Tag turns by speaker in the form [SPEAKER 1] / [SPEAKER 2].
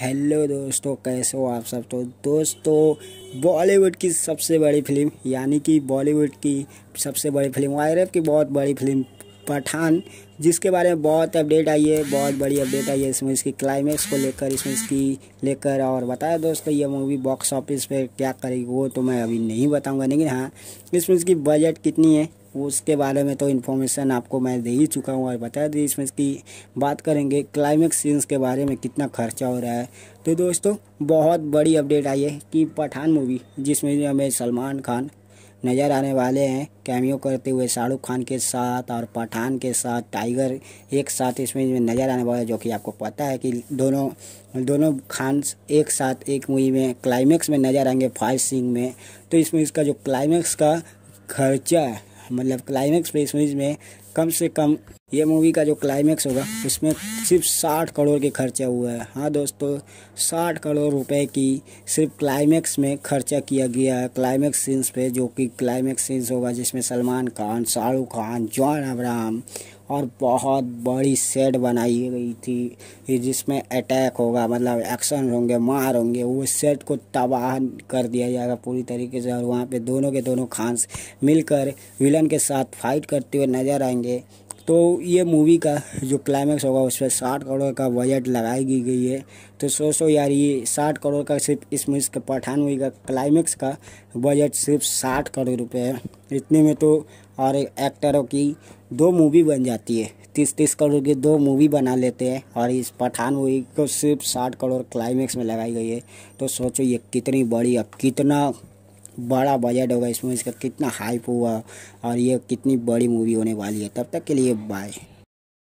[SPEAKER 1] hello दोस्तों कैसे हो आप सब तो दोस्तों बॉलीवुड की सबसे बड़ी फिल्म यानी कि बॉलीवुड की सबसे बड़ी फिल्म वायरफ की बहुत बड़ी फिल्म पठान जिसके बारे में बहुत अपडेट आई है बहुत बड़ी अपडेट आई है इसमें इसकी क्लाइमैक्स को लेकर इसमें इसकी लेकर और बताया दोस्तों ये मूवी बॉक्स ऑफिस पर क्या करेगी वो तो मैं अभी नहीं बताऊंगा लेकिन हाँ इसमें इसकी बजट कितनी है उसके बारे में तो इन्फॉर्मेशन आपको मैं दे ही चुका हूँ और बता दी इसमें कि बात करेंगे क्लाइमेक्स सीन्स के बारे में कितना खर्चा हो रहा है तो दोस्तों बहुत बड़ी अपडेट आई है कि पठान मूवी जिसमें हमें सलमान खान नज़र आने वाले हैं कैमियो करते हुए शाहरुख खान के साथ और पठान के साथ टाइगर एक साथ इसमें नज़र आने वाला है जो कि आपको पता है कि दोनों दोनों खान एक साथ एक मूवी में क्लाइमेक्स में नज़र आएंगे फाइव सिंह में तो इसमें इसका जो क्लाइमेक्स का खर्चा है मतलब क्लाइमेक्स फेज में कम से कम ये मूवी का जो क्लाइमैक्स होगा उसमें सिर्फ साठ करोड़ के खर्चा हुआ है हाँ दोस्तों साठ करोड़ रुपए की सिर्फ क्लाइमैक्स में खर्चा किया गया है क्लाइमैक्स सीन्स पे जो कि क्लाइमैक्स सीन्स होगा जिसमें सलमान खान शाहरुख खान जॉन अब्राहम और बहुत बड़ी सेट बनाई गई थी जिसमें अटैक होगा मतलब एक्शन होंगे मार होंगे वो सेट को तबाह कर दिया जाएगा पूरी तरीके से और वहाँ पे दोनों के दोनों खान मिलकर विलन के साथ फाइट करते हुए नजर आएंगे तो ये मूवी का जो क्लाइमैक्स होगा उस पर साठ करोड़ का बजट लगाई गई है तो सोचो यार ये साठ करोड़ का सिर्फ इसमें इसका पठान मूवी का क्लाइमैक्स का बजट सिर्फ साठ करोड़ रुपए है इतने में तो और एक्टरों की दो मूवी बन जाती है तीस तीस करोड़ की दो मूवी बना लेते हैं और इस पठान मूवी को सिर्फ साठ करोड़ क्लाइमैक्स में लगाई गई है तो सोचो ये कितनी बड़ी अब कितना बड़ा बजट होगा इसमें इसका कितना हाइप हुआ और ये कितनी बड़ी मूवी होने वाली है तब तक के लिए बाय